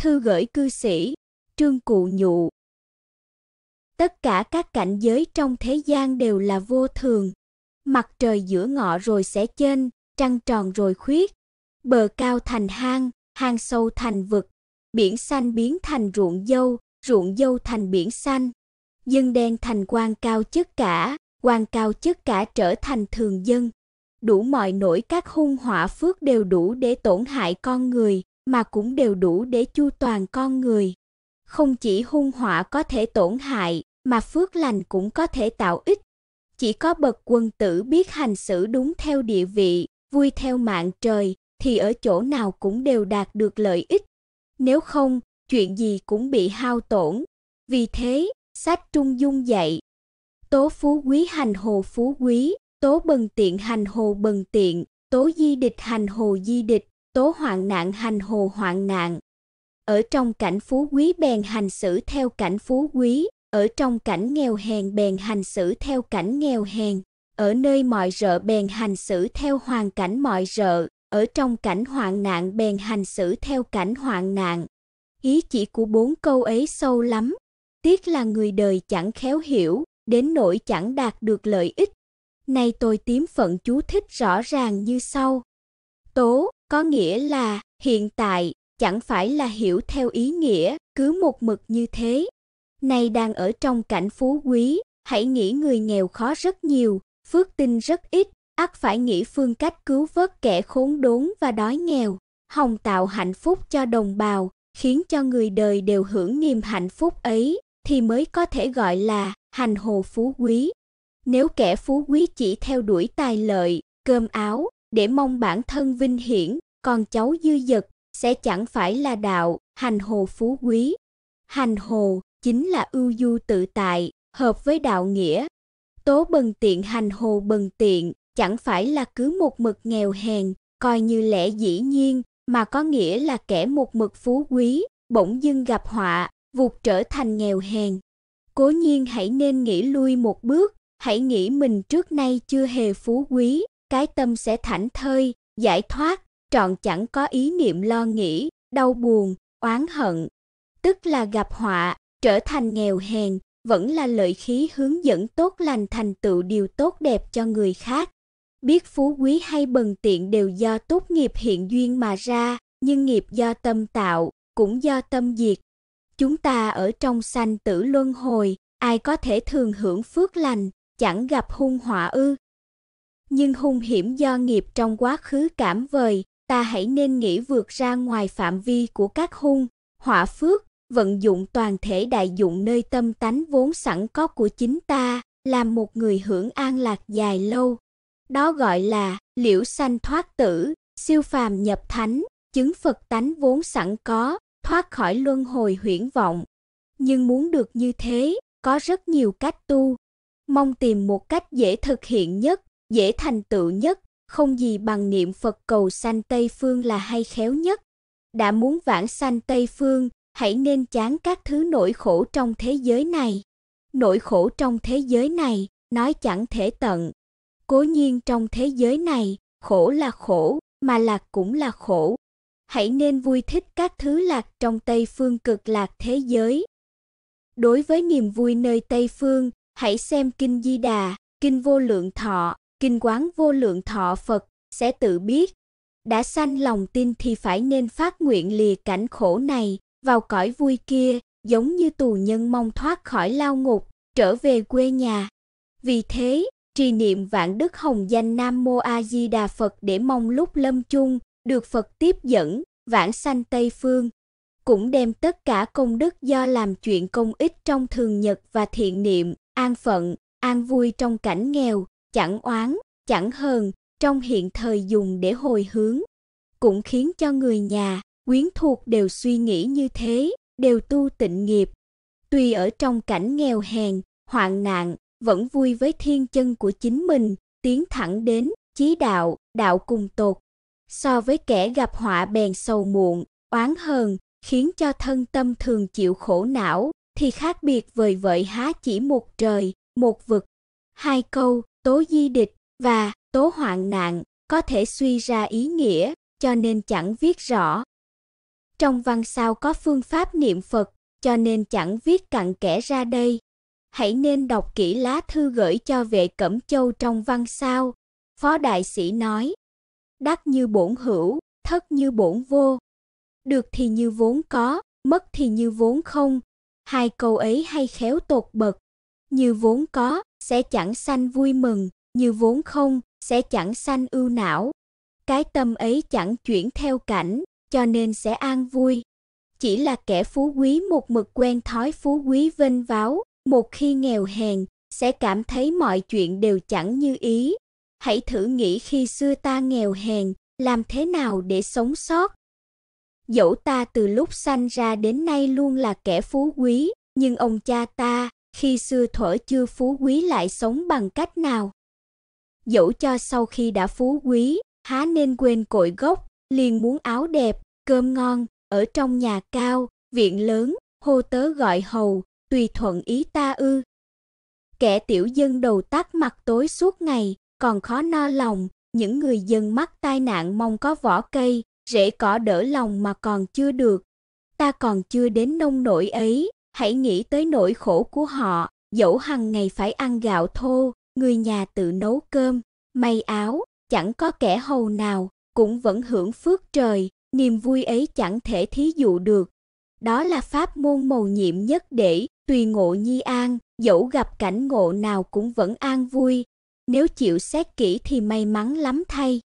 Thư gửi cư sĩ, Trương Cụ Nhụ. Tất cả các cảnh giới trong thế gian đều là vô thường. Mặt trời giữa ngọ rồi sẽ chênh, trăng tròn rồi khuyết. Bờ cao thành hang, hang sâu thành vực. Biển xanh biến thành ruộng dâu, ruộng dâu thành biển xanh. Dân đen thành quan cao chất cả, quan cao chất cả trở thành thường dân. Đủ mọi nỗi các hung họa phước đều đủ để tổn hại con người mà cũng đều đủ để chu toàn con người. Không chỉ hung họa có thể tổn hại, mà phước lành cũng có thể tạo ích. Chỉ có bậc quân tử biết hành xử đúng theo địa vị, vui theo mạng trời thì ở chỗ nào cũng đều đạt được lợi ích. Nếu không, chuyện gì cũng bị hao tổn. Vì thế, sách Trung Dung dạy: Tố phú quý hành hồ phú quý, tố bần tiện hành hồ bần tiện, tố di địch hành hồ di địch tố hoạn nạn hành hồ hoạn nạn. Ở trong cảnh phú quý bèn hành xử theo cảnh phú quý, ở trong cảnh nghèo hèn bèn hành xử theo cảnh nghèo hèn, ở nơi mọi rợ bèn hành xử theo hoàn cảnh mọi rợ, ở trong cảnh hoạn nạn bèn hành xử theo cảnh hoạn nạn. Ý chỉ của bốn câu ấy sâu lắm, tiếc là người đời chẳng khéo hiểu, đến nỗi chẳng đạt được lợi ích. Nay tôi tím phận chú thích rõ ràng như sau. Tố, có nghĩa là hiện tại chẳng phải là hiểu theo ý nghĩa, cứ một mực như thế. Nay đang ở trong cảnh phú quý, hãy nghĩ người nghèo khó rất nhiều, phước tinh rất ít, ắt phải nghĩ phương cách cứu vớt kẻ khốn đốn và đói nghèo, hồng tạo hạnh phúc cho đồng bào, khiến cho người đời đều hưởng niềm hạnh phúc ấy thì mới có thể gọi là hành hồ phú quý. Nếu kẻ phú quý chỉ theo đuổi tài lợi, cơm áo, để mong bản thân vinh hiển, còn cháu dư dật sẽ chẳng phải là đạo, hành hồ phú quý. Hành hồ chính là ưu du tự tại, hợp với đạo nghĩa. Tố bần tiện hành hồ bần tiện, chẳng phải là cứ một mực nghèo hèn, coi như lẽ dĩ nhiên, mà có nghĩa là kẻ một mực phú quý, bỗng dưng gặp họa, vụt trở thành nghèo hèn. Cố nhiên hãy nên nghĩ lui một bước, hãy nghĩ mình trước nay chưa hề phú quý, cái tâm sẽ thảnh thơi, giải thoát, trọn chẳng có ý niệm lo nghĩ, đau buồn, oán hận. Tức là gặp họa, trở thành nghèo hèn, vẫn là lợi khí hướng dẫn tốt lành thành tựu điều tốt đẹp cho người khác. Biết phú quý hay bần tiện đều do tốt nghiệp hiện duyên mà ra, nhưng nghiệp do tâm tạo, cũng do tâm diệt. Chúng ta ở trong sanh tử luân hồi, ai có thể thường hưởng phước lành, chẳng gặp hung họa ư? nhưng hung hiểm do nghiệp trong quá khứ cảm vời, ta hãy nên nghĩ vượt ra ngoài phạm vi của các hung, hỏa phước, vận dụng toàn thể đại dụng nơi tâm tánh vốn sẵn có của chính ta, làm một người hưởng an lạc dài lâu. Đó gọi là liễu sanh thoát tử, siêu phàm nhập thánh, chứng Phật tánh vốn sẵn có, thoát khỏi luân hồi huyễn vọng. Nhưng muốn được như thế, có rất nhiều cách tu. Mong tìm một cách dễ thực hiện nhất, dễ thành tựu nhất, không gì bằng niệm Phật cầu sanh Tây phương là hay khéo nhất. Đã muốn vãng sanh Tây phương, hãy nên chán các thứ nỗi khổ trong thế giới này. Nỗi khổ trong thế giới này, nói chẳng thể tận. Cố nhiên trong thế giới này, khổ là khổ, mà lạc cũng là khổ. Hãy nên vui thích các thứ lạc trong Tây phương cực lạc thế giới. Đối với niềm vui nơi Tây phương, hãy xem kinh Di Đà, kinh Vô Lượng Thọ, Kinh quán vô lượng thọ Phật sẽ tự biết. Đã sanh lòng tin thì phải nên phát nguyện lìa cảnh khổ này, vào cõi vui kia, giống như tù nhân mong thoát khỏi lao ngục, trở về quê nhà. Vì thế, trì niệm vạn đức hồng danh Nam Mô A Di Đà Phật để mong lúc lâm chung, được Phật tiếp dẫn, vãng sanh Tây Phương. Cũng đem tất cả công đức do làm chuyện công ích trong thường nhật và thiện niệm, an phận, an vui trong cảnh nghèo, chẳng oán, chẳng hờn trong hiện thời dùng để hồi hướng, cũng khiến cho người nhà, quyến thuộc đều suy nghĩ như thế, đều tu tịnh nghiệp. Tuy ở trong cảnh nghèo hèn, hoạn nạn, vẫn vui với thiên chân của chính mình, tiến thẳng đến chí đạo, đạo cùng tột. So với kẻ gặp họa bèn sầu muộn, oán hờn, khiến cho thân tâm thường chịu khổ não, thì khác biệt vời vợi há chỉ một trời, một vực. Hai câu, tố di địch và tố hoạn nạn có thể suy ra ý nghĩa, cho nên chẳng viết rõ. Trong văn sao có phương pháp niệm Phật, cho nên chẳng viết cặn kẽ ra đây. Hãy nên đọc kỹ lá thư gửi cho vệ Cẩm Châu trong văn sao. Phó đại sĩ nói: Đắc như bổn hữu, thất như bổn vô. Được thì như vốn có, mất thì như vốn không. Hai câu ấy hay khéo tột bậc. Như vốn có, sẽ chẳng sanh vui mừng, như vốn không, sẽ chẳng sanh ưu não. Cái tâm ấy chẳng chuyển theo cảnh, cho nên sẽ an vui. Chỉ là kẻ phú quý một mực quen thói phú quý vinh váo, một khi nghèo hèn, sẽ cảm thấy mọi chuyện đều chẳng như ý. Hãy thử nghĩ khi xưa ta nghèo hèn, làm thế nào để sống sót? Dẫu ta từ lúc sanh ra đến nay luôn là kẻ phú quý, nhưng ông cha ta, khi xưa thuở chưa phú quý lại sống bằng cách nào? Dẫu cho sau khi đã phú quý, há nên quên cội gốc, liền muốn áo đẹp, cơm ngon, ở trong nhà cao, viện lớn, hô tớ gọi hầu, tùy thuận ý ta ư. Kẻ tiểu dân đầu tắt mặt tối suốt ngày, còn khó no lòng, những người dân mắc tai nạn mong có vỏ cây, rễ cỏ đỡ lòng mà còn chưa được. Ta còn chưa đến nông nổi ấy, Hãy nghĩ tới nỗi khổ của họ, dẫu hằng ngày phải ăn gạo thô, người nhà tự nấu cơm, may áo, chẳng có kẻ hầu nào, cũng vẫn hưởng phước trời, niềm vui ấy chẳng thể thí dụ được. Đó là pháp môn mầu nhiệm nhất để tùy ngộ nhi an, dẫu gặp cảnh ngộ nào cũng vẫn an vui. Nếu chịu xét kỹ thì may mắn lắm thay.